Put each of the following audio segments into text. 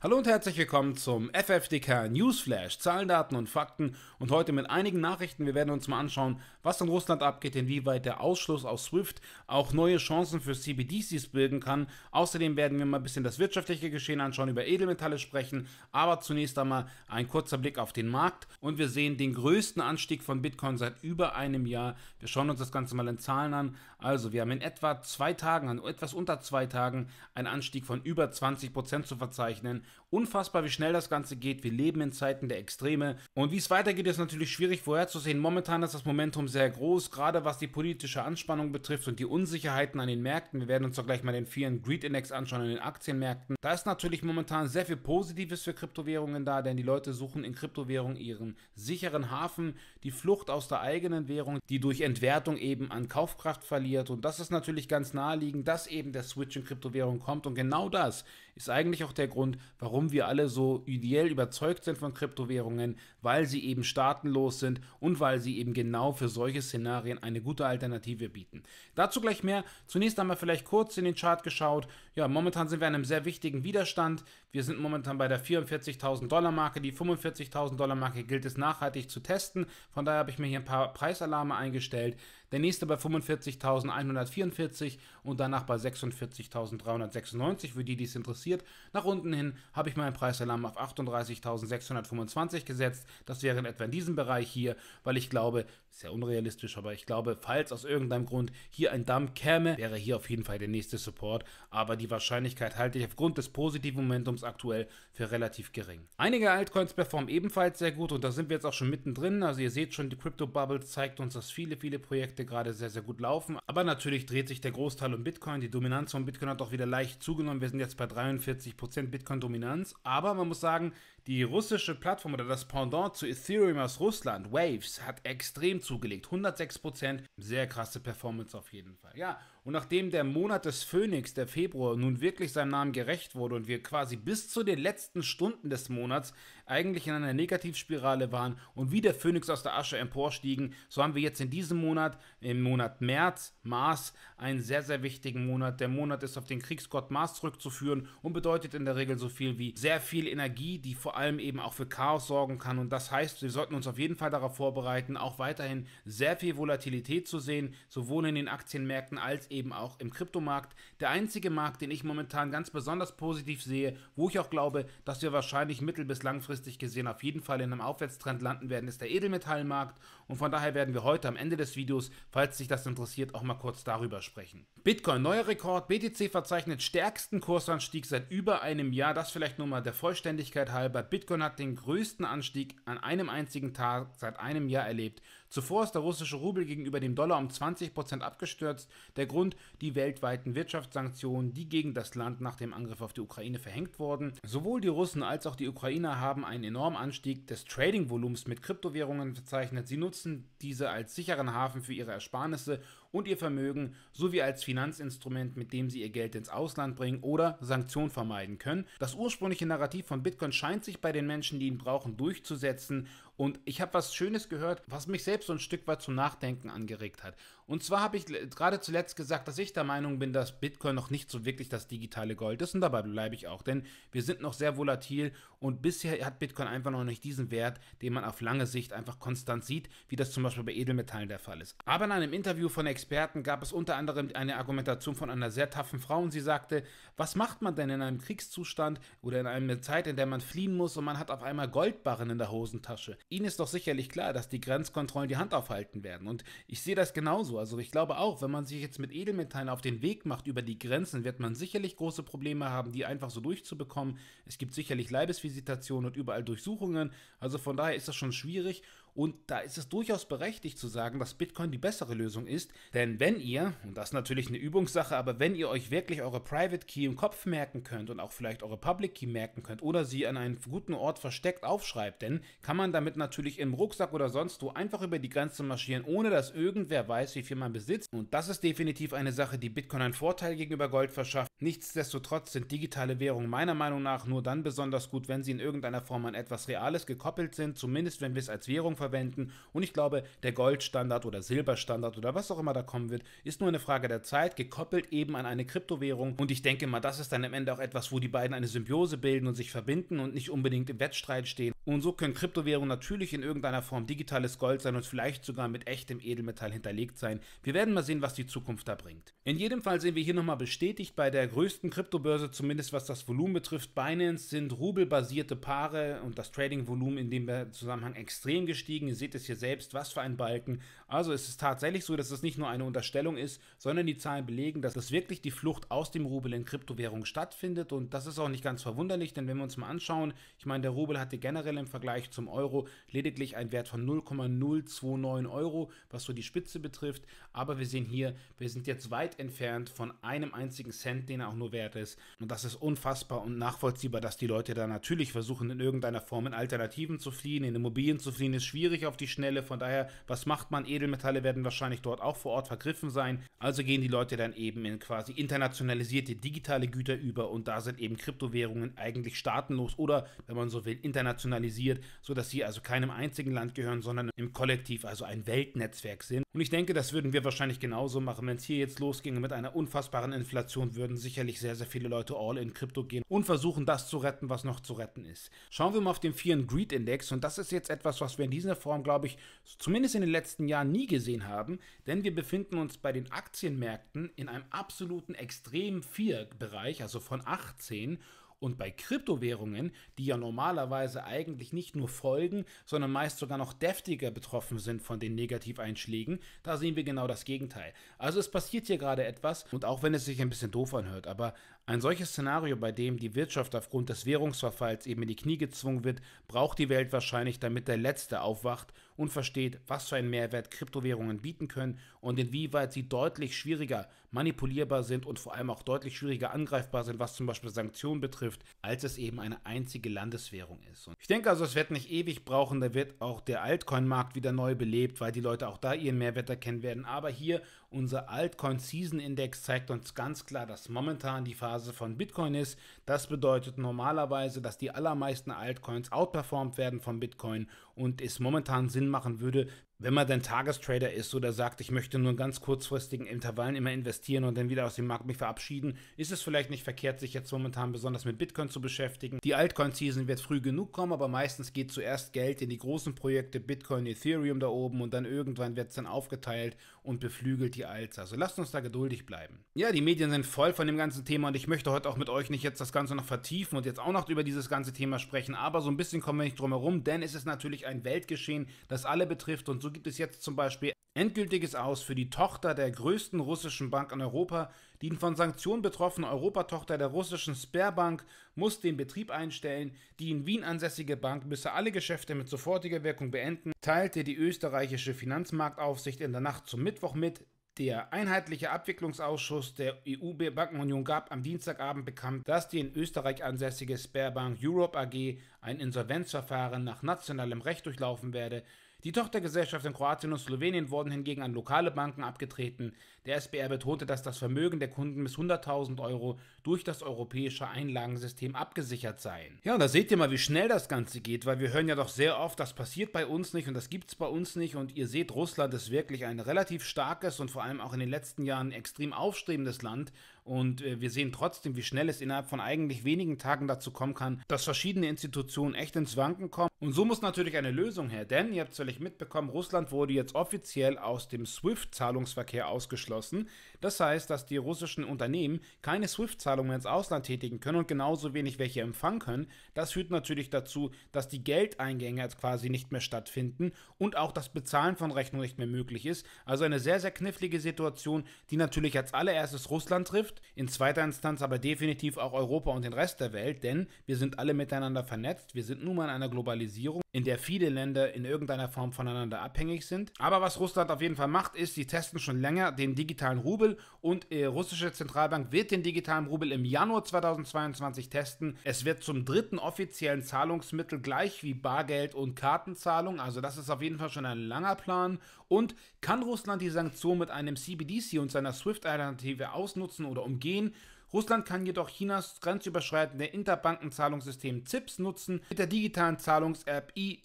Hallo und herzlich willkommen zum FFDK Newsflash, Zahlen, Daten und Fakten und heute mit einigen Nachrichten. Wir werden uns mal anschauen, was in Russland abgeht, inwieweit der Ausschluss aus SWIFT auch neue Chancen für CBDCs bilden kann. Außerdem werden wir mal ein bisschen das wirtschaftliche Geschehen anschauen, über Edelmetalle sprechen, aber zunächst einmal ein kurzer Blick auf den Markt und wir sehen den größten Anstieg von Bitcoin seit über einem Jahr. Wir schauen uns das Ganze mal in Zahlen an. Also wir haben in etwa zwei Tagen, an etwas unter zwei Tagen, einen Anstieg von über 20% Prozent zu verzeichnen. Unfassbar, wie schnell das Ganze geht. Wir leben in Zeiten der Extreme. Und wie es weitergeht, ist natürlich schwierig vorherzusehen. Momentan ist das Momentum sehr groß, gerade was die politische Anspannung betrifft und die Unsicherheiten an den Märkten. Wir werden uns doch gleich mal den vielen Greed Index anschauen an den Aktienmärkten. Da ist natürlich momentan sehr viel Positives für Kryptowährungen da, denn die Leute suchen in Kryptowährungen ihren sicheren Hafen, die Flucht aus der eigenen Währung, die durch Entwertung eben an Kaufkraft verliert. Und das ist natürlich ganz naheliegend, dass eben der Switch in Kryptowährungen kommt. Und genau das ist eigentlich auch der Grund, warum wir alle so ideell überzeugt sind von Kryptowährungen, weil sie eben staatenlos sind und weil sie eben genau für solche Szenarien eine gute Alternative bieten. Dazu gleich mehr. Zunächst einmal vielleicht kurz in den Chart geschaut ja, momentan sind wir an einem sehr wichtigen Widerstand. Wir sind momentan bei der 44.000 Dollar Marke. Die 45.000 Dollar Marke gilt es nachhaltig zu testen. Von daher habe ich mir hier ein paar Preisalarme eingestellt. Der nächste bei 45.144 und danach bei 46.396, für die, die es interessiert. Nach unten hin habe ich meinen Preisalarm auf 38.625 gesetzt. Das wäre in etwa in diesem Bereich hier, weil ich glaube, sehr unrealistisch, aber ich glaube, falls aus irgendeinem Grund hier ein Damm käme, wäre hier auf jeden Fall der nächste Support. Aber die die Wahrscheinlichkeit halte ich aufgrund des positiven Momentums aktuell für relativ gering. Einige Altcoins performen ebenfalls sehr gut und da sind wir jetzt auch schon mittendrin. Also ihr seht schon, die Crypto-Bubble zeigt uns, dass viele, viele Projekte gerade sehr, sehr gut laufen. Aber natürlich dreht sich der Großteil um Bitcoin. Die Dominanz von Bitcoin hat auch wieder leicht zugenommen. Wir sind jetzt bei 43% Bitcoin-Dominanz. Aber man muss sagen, die russische Plattform oder das Pendant zu Ethereum aus Russland, Waves, hat extrem zugelegt. 106%, sehr krasse Performance auf jeden Fall. Ja, und nachdem der Monat des Phönix, der Februar, nun wirklich seinem Namen gerecht wurde und wir quasi bis zu den letzten Stunden des Monats eigentlich in einer Negativspirale waren und wie der Phönix aus der Asche emporstiegen, so haben wir jetzt in diesem Monat, im Monat März, Mars, einen sehr, sehr wichtigen Monat. Der Monat ist auf den Kriegsgott Mars zurückzuführen und bedeutet in der Regel so viel wie sehr viel Energie, die vor allem eben auch für Chaos sorgen kann. Und das heißt, wir sollten uns auf jeden Fall darauf vorbereiten, auch weiterhin sehr viel Volatilität zu sehen, sowohl in den Aktienmärkten als eben auch im Kryptomarkt. Der einzige Markt, den ich momentan ganz besonders positiv sehe, wo ich auch glaube, dass wir wahrscheinlich mittel- bis langfristig langfristig gesehen auf jeden Fall in einem Aufwärtstrend landen werden, ist der Edelmetallmarkt und von daher werden wir heute am Ende des Videos, falls sich das interessiert, auch mal kurz darüber sprechen. Bitcoin, neuer Rekord, BTC verzeichnet stärksten Kursanstieg seit über einem Jahr, das vielleicht nur mal der Vollständigkeit halber. Bitcoin hat den größten Anstieg an einem einzigen Tag seit einem Jahr erlebt Zuvor ist der russische Rubel gegenüber dem Dollar um 20 abgestürzt. Der Grund die weltweiten Wirtschaftssanktionen, die gegen das Land nach dem Angriff auf die Ukraine verhängt wurden. Sowohl die Russen als auch die Ukrainer haben einen enormen Anstieg des Trading-Volumens mit Kryptowährungen verzeichnet. Sie nutzen diese als sicheren Hafen für ihre Ersparnisse und ihr Vermögen sowie als Finanzinstrument, mit dem sie ihr Geld ins Ausland bringen oder Sanktionen vermeiden können. Das ursprüngliche Narrativ von Bitcoin scheint sich bei den Menschen, die ihn brauchen, durchzusetzen und ich habe was Schönes gehört, was mich selbst so ein Stück weit zum Nachdenken angeregt hat. Und zwar habe ich gerade zuletzt gesagt, dass ich der Meinung bin, dass Bitcoin noch nicht so wirklich das digitale Gold ist und dabei bleibe ich auch, denn wir sind noch sehr volatil und bisher hat Bitcoin einfach noch nicht diesen Wert, den man auf lange Sicht einfach konstant sieht, wie das zum Beispiel bei Edelmetallen der Fall ist. Aber in einem Interview von Experten gab es unter anderem eine Argumentation von einer sehr taffen Frau und sie sagte, was macht man denn in einem Kriegszustand oder in einer Zeit, in der man fliehen muss und man hat auf einmal Goldbarren in der Hosentasche? Ihnen ist doch sicherlich klar, dass die Grenzkontrollen die Hand aufhalten werden und ich sehe das genauso. Also ich glaube auch, wenn man sich jetzt mit Edelmetallen auf den Weg macht über die Grenzen, wird man sicherlich große Probleme haben, die einfach so durchzubekommen. Es gibt sicherlich Leibesvisitationen und überall Durchsuchungen. Also von daher ist das schon schwierig. Und da ist es durchaus berechtigt zu sagen, dass Bitcoin die bessere Lösung ist, denn wenn ihr, und das ist natürlich eine Übungssache, aber wenn ihr euch wirklich eure Private Key im Kopf merken könnt und auch vielleicht eure Public Key merken könnt oder sie an einen guten Ort versteckt aufschreibt, dann kann man damit natürlich im Rucksack oder sonst wo einfach über die Grenze marschieren, ohne dass irgendwer weiß, wie viel man besitzt. Und das ist definitiv eine Sache, die Bitcoin einen Vorteil gegenüber Gold verschafft. Nichtsdestotrotz sind digitale Währungen meiner Meinung nach nur dann besonders gut, wenn sie in irgendeiner Form an etwas Reales gekoppelt sind, zumindest wenn wir es als Währung verwenden. Und ich glaube, der Goldstandard oder Silberstandard oder was auch immer da kommen wird, ist nur eine Frage der Zeit, gekoppelt eben an eine Kryptowährung. Und ich denke mal, das ist dann am Ende auch etwas, wo die beiden eine Symbiose bilden und sich verbinden und nicht unbedingt im Wettstreit stehen. Und so können Kryptowährungen natürlich in irgendeiner Form digitales Gold sein und vielleicht sogar mit echtem Edelmetall hinterlegt sein. Wir werden mal sehen, was die Zukunft da bringt. In jedem Fall sehen wir hier nochmal bestätigt bei der größten Kryptobörse, zumindest was das Volumen betrifft, Binance sind rubelbasierte Paare und das Trading-Volumen in dem Zusammenhang extrem gestiegen gestiegen. Ihr seht es hier selbst, was für ein Balken. Also ist es tatsächlich so, dass es nicht nur eine Unterstellung ist, sondern die Zahlen belegen, dass das wirklich die Flucht aus dem Rubel in Kryptowährung stattfindet. Und das ist auch nicht ganz verwunderlich, denn wenn wir uns mal anschauen, ich meine, der Rubel hatte generell im Vergleich zum Euro lediglich einen Wert von 0,029 Euro, was so die Spitze betrifft. Aber wir sehen hier, wir sind jetzt weit entfernt von einem einzigen Cent, den er auch nur wert ist. Und das ist unfassbar und nachvollziehbar, dass die Leute da natürlich versuchen, in irgendeiner Form in Alternativen zu fliehen, in Immobilien zu fliehen, ist schwierig schwierig auf die Schnelle. Von daher, was macht man? Edelmetalle werden wahrscheinlich dort auch vor Ort vergriffen sein. Also gehen die Leute dann eben in quasi internationalisierte digitale Güter über und da sind eben Kryptowährungen eigentlich staatenlos oder, wenn man so will, internationalisiert, sodass sie also keinem einzigen Land gehören, sondern im Kollektiv, also ein Weltnetzwerk sind. Und ich denke, das würden wir wahrscheinlich genauso machen. Wenn es hier jetzt losginge mit einer unfassbaren Inflation, würden sicherlich sehr, sehr viele Leute all in Krypto gehen und versuchen, das zu retten, was noch zu retten ist. Schauen wir mal auf den vielen Greed Index und das ist jetzt etwas, was wir in diesem dieser Form, glaube ich, zumindest in den letzten Jahren nie gesehen haben, denn wir befinden uns bei den Aktienmärkten in einem absoluten Extrem-4-Bereich, also von 18 und bei Kryptowährungen, die ja normalerweise eigentlich nicht nur folgen, sondern meist sogar noch deftiger betroffen sind von den Negativeinschlägen, da sehen wir genau das Gegenteil. Also es passiert hier gerade etwas und auch wenn es sich ein bisschen doof anhört, aber ein solches Szenario, bei dem die Wirtschaft aufgrund des Währungsverfalls eben in die Knie gezwungen wird, braucht die Welt wahrscheinlich, damit der Letzte aufwacht und versteht, was für einen Mehrwert Kryptowährungen bieten können und inwieweit sie deutlich schwieriger manipulierbar sind und vor allem auch deutlich schwieriger angreifbar sind, was zum Beispiel Sanktionen betrifft, als es eben eine einzige Landeswährung ist. Und ich denke also, es wird nicht ewig brauchen, da wird auch der Altcoin-Markt wieder neu belebt, weil die Leute auch da ihren Mehrwert erkennen werden. Aber hier unser Altcoin Season Index zeigt uns ganz klar, dass momentan die Phase von Bitcoin ist. Das bedeutet normalerweise, dass die allermeisten Altcoins outperformt werden von Bitcoin und es momentan Sinn machen würde, wenn man dann Tagestrader ist oder sagt, ich möchte nur in ganz kurzfristigen Intervallen immer investieren und dann wieder aus dem Markt mich verabschieden, ist es vielleicht nicht verkehrt, sich jetzt momentan besonders mit Bitcoin zu beschäftigen. Die Altcoin-Season wird früh genug kommen, aber meistens geht zuerst Geld in die großen Projekte Bitcoin, Ethereum da oben und dann irgendwann wird es dann aufgeteilt und beflügelt die Alts. Also lasst uns da geduldig bleiben. Ja, die Medien sind voll von dem ganzen Thema und ich möchte heute auch mit euch nicht jetzt das Ganze noch vertiefen und jetzt auch noch über dieses ganze Thema sprechen, aber so ein bisschen kommen wir nicht drum herum, denn es ist natürlich ein Weltgeschehen, das alle betrifft und so so gibt es jetzt zum Beispiel endgültiges Aus für die Tochter der größten russischen Bank in Europa. Die von Sanktionen betroffene Europatochter der russischen Sperrbank muss den Betrieb einstellen. Die in Wien ansässige Bank müsse alle Geschäfte mit sofortiger Wirkung beenden, teilte die österreichische Finanzmarktaufsicht in der Nacht zum Mittwoch mit. Der einheitliche Abwicklungsausschuss der EU-Bankenunion gab am Dienstagabend bekannt, dass die in Österreich ansässige Sperrbank Europe AG ein Insolvenzverfahren nach nationalem Recht durchlaufen werde. Die Tochtergesellschaften in Kroatien und Slowenien wurden hingegen an lokale Banken abgetreten. Der SBR betonte, dass das Vermögen der Kunden bis 100.000 Euro durch das europäische Einlagensystem abgesichert seien. Ja, und da seht ihr mal, wie schnell das Ganze geht, weil wir hören ja doch sehr oft, das passiert bei uns nicht und das gibt es bei uns nicht. Und ihr seht, Russland ist wirklich ein relativ starkes und vor allem auch in den letzten Jahren extrem aufstrebendes Land, und äh, wir sehen trotzdem, wie schnell es innerhalb von eigentlich wenigen Tagen dazu kommen kann, dass verschiedene Institutionen echt ins Wanken kommen. Und so muss natürlich eine Lösung her, denn ihr habt es vielleicht mitbekommen, Russland wurde jetzt offiziell aus dem SWIFT-Zahlungsverkehr ausgeschlossen. Das heißt, dass die russischen Unternehmen keine SWIFT-Zahlungen ins Ausland tätigen können und genauso wenig welche empfangen können. Das führt natürlich dazu, dass die Geldeingänge jetzt quasi nicht mehr stattfinden und auch das Bezahlen von Rechnungen nicht mehr möglich ist. Also eine sehr, sehr knifflige Situation, die natürlich als allererstes Russland trifft in zweiter Instanz aber definitiv auch Europa und den Rest der Welt, denn wir sind alle miteinander vernetzt, wir sind nun mal in einer Globalisierung, in der viele Länder in irgendeiner Form voneinander abhängig sind. Aber was Russland auf jeden Fall macht, ist, sie testen schon länger den digitalen Rubel und die äh, russische Zentralbank wird den digitalen Rubel im Januar 2022 testen. Es wird zum dritten offiziellen Zahlungsmittel gleich wie Bargeld und Kartenzahlung, also das ist auf jeden Fall schon ein langer Plan. Und kann Russland die Sanktion mit einem CBDC und seiner SWIFT-Alternative ausnutzen oder oder umgehen. Russland kann jedoch Chinas grenzüberschreitende Interbankenzahlungssystem ZIPS nutzen, mit der digitalen Zahlungs-App e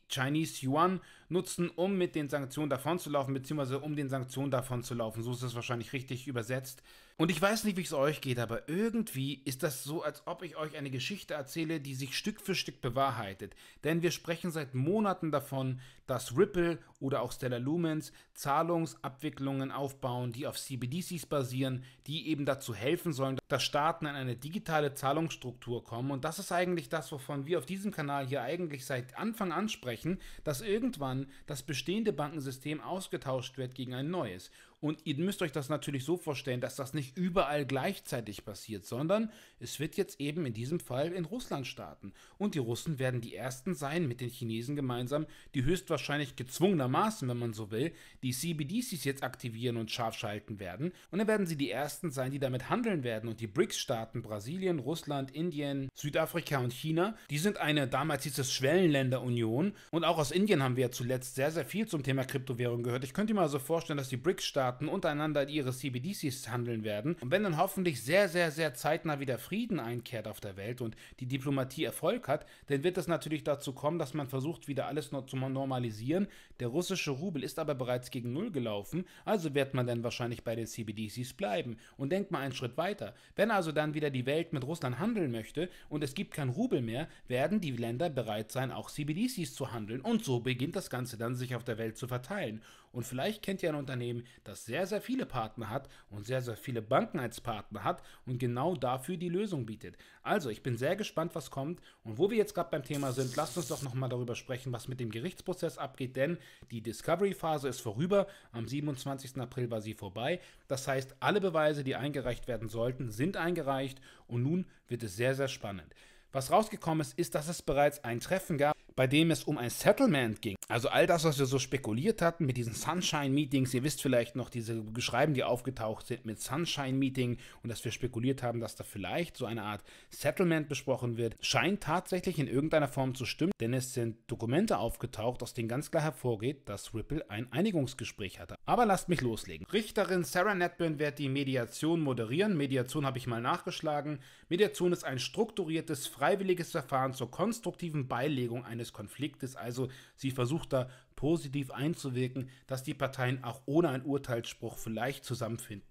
Yuan nutzen, um mit den Sanktionen davonzulaufen, beziehungsweise um den Sanktionen davonzulaufen. So ist es wahrscheinlich richtig übersetzt. Und ich weiß nicht, wie es euch geht, aber irgendwie ist das so, als ob ich euch eine Geschichte erzähle, die sich Stück für Stück bewahrheitet. Denn wir sprechen seit Monaten davon, dass Ripple oder auch Stellar Lumens Zahlungsabwicklungen aufbauen, die auf CBDCs basieren, die eben dazu helfen sollen, dass Staaten an eine digitale Zahlungsstruktur kommen. Und das ist eigentlich das, wovon wir auf diesem Kanal hier eigentlich seit Anfang an sprechen, dass irgendwann das bestehende Bankensystem ausgetauscht wird gegen ein neues. Und ihr müsst euch das natürlich so vorstellen, dass das nicht überall gleichzeitig passiert, sondern es wird jetzt eben in diesem Fall in Russland starten. Und die Russen werden die Ersten sein, mit den Chinesen gemeinsam, die höchstwahrscheinlich gezwungenermaßen, wenn man so will, die CBDCs jetzt aktivieren und scharf schalten werden. Und dann werden sie die Ersten sein, die damit handeln werden. Und die BRICS-Staaten, Brasilien, Russland, Indien, Südafrika und China, die sind eine, damals hieß es Schwellenländerunion. Und auch aus Indien haben wir ja zuletzt sehr, sehr viel zum Thema Kryptowährung gehört. Ich könnte mir also vorstellen, dass die BRICS-Staaten Staaten untereinander ihre CBDCs handeln werden. Und wenn dann hoffentlich sehr, sehr, sehr zeitnah wieder Frieden einkehrt auf der Welt und die Diplomatie Erfolg hat, dann wird es natürlich dazu kommen, dass man versucht, wieder alles noch zu normalisieren. Der russische Rubel ist aber bereits gegen Null gelaufen, also wird man dann wahrscheinlich bei den CBDCs bleiben. Und denkt mal einen Schritt weiter. Wenn also dann wieder die Welt mit Russland handeln möchte und es gibt kein Rubel mehr, werden die Länder bereit sein, auch CBDCs zu handeln. Und so beginnt das Ganze dann sich auf der Welt zu verteilen. Und vielleicht kennt ihr ein Unternehmen, das sehr, sehr viele Partner hat und sehr, sehr viele Banken als Partner hat und genau dafür die Lösung bietet. Also, ich bin sehr gespannt, was kommt. Und wo wir jetzt gerade beim Thema sind, lasst uns doch nochmal darüber sprechen, was mit dem Gerichtsprozess abgeht, denn die Discovery-Phase ist vorüber. Am 27. April war sie vorbei. Das heißt, alle Beweise, die eingereicht werden sollten, sind eingereicht und nun wird es sehr, sehr spannend. Was rausgekommen ist, ist, dass es bereits ein Treffen gab bei dem es um ein Settlement ging. Also all das, was wir so spekuliert hatten mit diesen Sunshine-Meetings, ihr wisst vielleicht noch diese Geschreiben, die aufgetaucht sind mit Sunshine-Meeting und dass wir spekuliert haben, dass da vielleicht so eine Art Settlement besprochen wird, scheint tatsächlich in irgendeiner Form zu stimmen, denn es sind Dokumente aufgetaucht, aus denen ganz klar hervorgeht, dass Ripple ein Einigungsgespräch hatte. Aber lasst mich loslegen. Richterin Sarah Netburn wird die Mediation moderieren. Mediation habe ich mal nachgeschlagen. Mediation ist ein strukturiertes, freiwilliges Verfahren zur konstruktiven Beilegung eines eines Konfliktes. Also sie versucht da positiv einzuwirken, dass die Parteien auch ohne einen Urteilsspruch vielleicht zusammenfinden.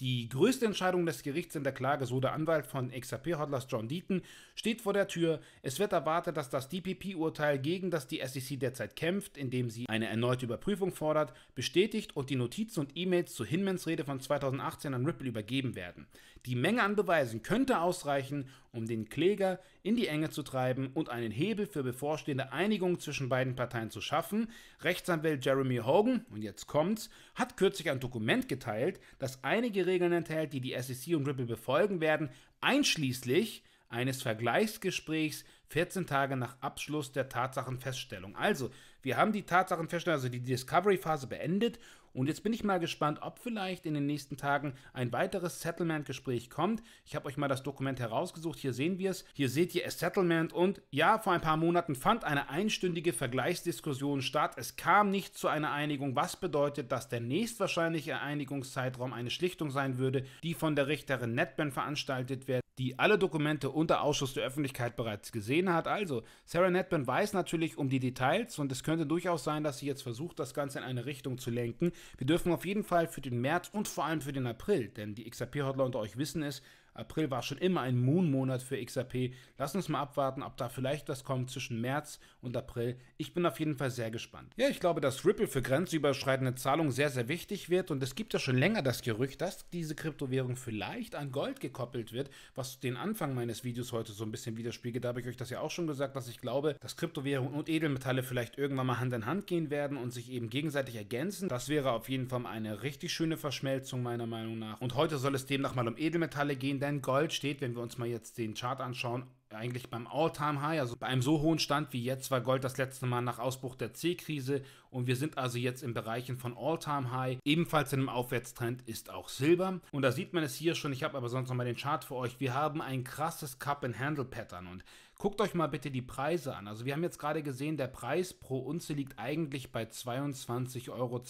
Die größte Entscheidung des Gerichts in der Klage, so der Anwalt von XRP-Hodlers John Deaton, steht vor der Tür. Es wird erwartet, dass das DPP-Urteil, gegen das die SEC derzeit kämpft, indem sie eine erneute Überprüfung fordert, bestätigt und die Notizen und E-Mails zu Hinmans Rede von 2018 an Ripple übergeben werden. Die Menge an Beweisen könnte ausreichen, um den Kläger in die Enge zu treiben und einen Hebel für bevorstehende Einigung zwischen beiden Parteien zu schaffen. Rechtsanwalt Jeremy Hogan, und jetzt kommt's, hat kürzlich ein Dokument geteilt, das einige Regeln enthält, die die SEC und Ripple befolgen werden, einschließlich eines Vergleichsgesprächs 14 Tage nach Abschluss der Tatsachenfeststellung. Also, wir haben die Tatsachenfeststellung, also die Discovery-Phase beendet und jetzt bin ich mal gespannt, ob vielleicht in den nächsten Tagen ein weiteres Settlement-Gespräch kommt. Ich habe euch mal das Dokument herausgesucht. Hier sehen wir es. Hier seht ihr es Settlement. Und ja, vor ein paar Monaten fand eine einstündige Vergleichsdiskussion statt. Es kam nicht zu einer Einigung, was bedeutet, dass der nächstwahrscheinliche Einigungszeitraum eine Schlichtung sein würde, die von der Richterin Netben veranstaltet wird die alle Dokumente unter Ausschuss der Öffentlichkeit bereits gesehen hat. Also, Sarah Netman weiß natürlich um die Details und es könnte durchaus sein, dass sie jetzt versucht, das Ganze in eine Richtung zu lenken, wir dürfen auf jeden Fall für den März und vor allem für den April, denn die xrp hotler unter euch wissen es, April war schon immer ein Moon-Monat für XRP. Lass uns mal abwarten, ob da vielleicht was kommt zwischen März und April. Ich bin auf jeden Fall sehr gespannt. Ja, ich glaube, dass Ripple für grenzüberschreitende Zahlungen sehr, sehr wichtig wird. Und es gibt ja schon länger das Gerücht, dass diese Kryptowährung vielleicht an Gold gekoppelt wird, was den Anfang meines Videos heute so ein bisschen widerspiegelt. Da habe ich euch das ja auch schon gesagt, dass ich glaube, dass Kryptowährungen und Edelmetalle vielleicht irgendwann mal Hand in Hand gehen werden und sich eben gegenseitig ergänzen. Das wäre auf jeden Fall eine richtig schöne Verschmelzung meiner Meinung nach. Und heute soll es demnach mal um Edelmetalle gehen, denn denn Gold steht, wenn wir uns mal jetzt den Chart anschauen, eigentlich beim All-Time-High, also bei einem so hohen Stand wie jetzt war Gold das letzte Mal nach Ausbruch der C-Krise und wir sind also jetzt in Bereichen von All-Time-High. Ebenfalls in einem Aufwärtstrend ist auch Silber und da sieht man es hier schon, ich habe aber sonst noch mal den Chart für euch, wir haben ein krasses Cup-and-Handle-Pattern und Guckt euch mal bitte die Preise an. Also wir haben jetzt gerade gesehen, der Preis pro Unze liegt eigentlich bei 22,62 Euro.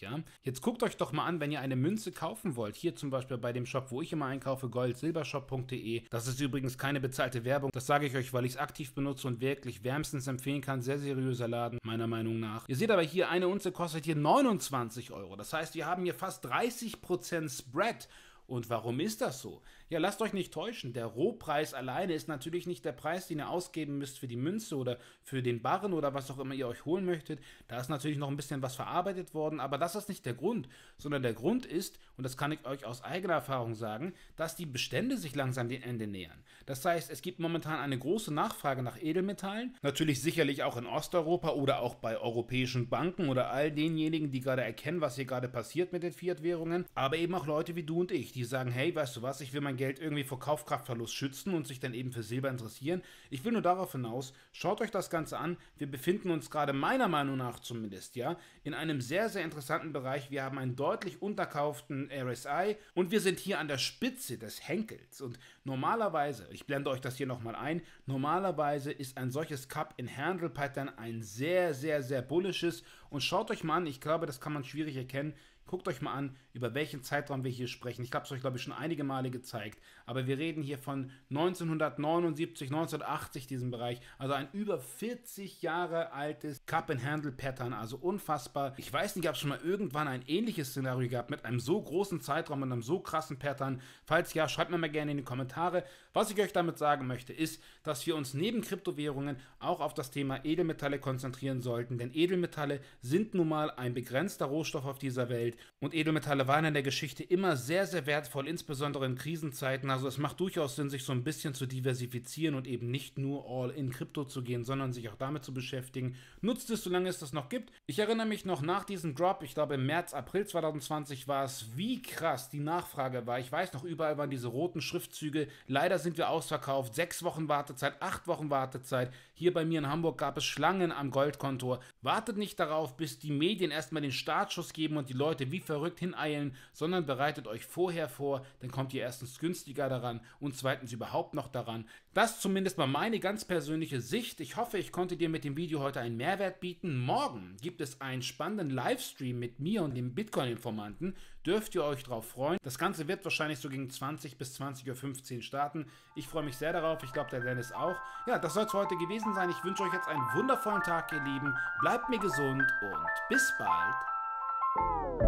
Ja? Jetzt guckt euch doch mal an, wenn ihr eine Münze kaufen wollt, hier zum Beispiel bei dem Shop, wo ich immer einkaufe, goldsilbershop.de. Das ist übrigens keine bezahlte Werbung. Das sage ich euch, weil ich es aktiv benutze und wirklich wärmstens empfehlen kann. Sehr seriöser Laden, meiner Meinung nach. Ihr seht aber hier, eine Unze kostet hier 29 Euro. Das heißt, wir haben hier fast 30% Spread. Und warum ist das so? Ja, lasst euch nicht täuschen, der Rohpreis alleine ist natürlich nicht der Preis, den ihr ausgeben müsst für die Münze oder für den Barren oder was auch immer ihr euch holen möchtet. Da ist natürlich noch ein bisschen was verarbeitet worden, aber das ist nicht der Grund, sondern der Grund ist, und das kann ich euch aus eigener Erfahrung sagen, dass die Bestände sich langsam dem Ende nähern. Das heißt, es gibt momentan eine große Nachfrage nach Edelmetallen, natürlich sicherlich auch in Osteuropa oder auch bei europäischen Banken oder all denjenigen, die gerade erkennen, was hier gerade passiert mit den Fiat-Währungen, aber eben auch Leute wie du und ich, die sagen, hey, weißt du was, ich will mein Geld Geld irgendwie vor Kaufkraftverlust schützen und sich dann eben für Silber interessieren. Ich will nur darauf hinaus, schaut euch das Ganze an. Wir befinden uns gerade meiner Meinung nach zumindest, ja, in einem sehr, sehr interessanten Bereich. Wir haben einen deutlich unterkauften RSI und wir sind hier an der Spitze des Henkels. Und normalerweise, ich blende euch das hier nochmal ein, normalerweise ist ein solches Cup in Handle Pattern ein sehr, sehr, sehr bullisches. Und schaut euch mal an, ich glaube, das kann man schwierig erkennen. Guckt euch mal an, über welchen Zeitraum wir hier sprechen. Ich habe es euch, glaube ich, schon einige Male gezeigt. Aber wir reden hier von 1979, 1980, diesem Bereich. Also ein über 40 Jahre altes Cup-and-Handle-Pattern. Also unfassbar. Ich weiß nicht, ob es schon mal irgendwann ein ähnliches Szenario gab mit einem so großen Zeitraum und einem so krassen Pattern. Falls ja, schreibt mir mal gerne in die Kommentare. Was ich euch damit sagen möchte, ist, dass wir uns neben Kryptowährungen auch auf das Thema Edelmetalle konzentrieren sollten. Denn Edelmetalle sind nun mal ein begrenzter Rohstoff auf dieser Welt gilt. Und Edelmetalle waren in der Geschichte immer sehr, sehr wertvoll, insbesondere in Krisenzeiten. Also es macht durchaus Sinn, sich so ein bisschen zu diversifizieren und eben nicht nur all in Krypto zu gehen, sondern sich auch damit zu beschäftigen. Nutzt es, solange es das noch gibt. Ich erinnere mich noch nach diesem Drop, ich glaube im März, April 2020 war es, wie krass die Nachfrage war. Ich weiß noch, überall waren diese roten Schriftzüge. Leider sind wir ausverkauft. Sechs Wochen Wartezeit, acht Wochen Wartezeit. Hier bei mir in Hamburg gab es Schlangen am Goldkontor. Wartet nicht darauf, bis die Medien erstmal den Startschuss geben und die Leute heute wie verrückt hineilen, sondern bereitet euch vorher vor, dann kommt ihr erstens günstiger daran und zweitens überhaupt noch daran. Das zumindest mal meine ganz persönliche Sicht. Ich hoffe, ich konnte dir mit dem Video heute einen Mehrwert bieten. Morgen gibt es einen spannenden Livestream mit mir und dem Bitcoin-Informanten. Dürft ihr euch darauf freuen. Das Ganze wird wahrscheinlich so gegen 20 bis 20.15 Uhr starten. Ich freue mich sehr darauf. Ich glaube, der Dennis auch. Ja, das soll es heute gewesen sein. Ich wünsche euch jetzt einen wundervollen Tag, ihr Lieben. Bleibt mir gesund und bis bald.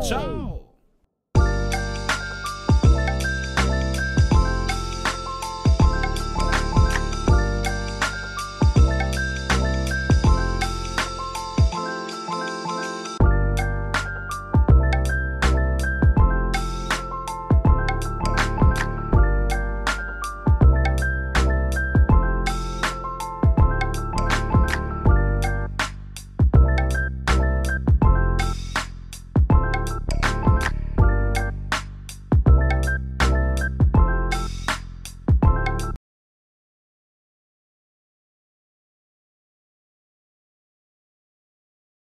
Ciao!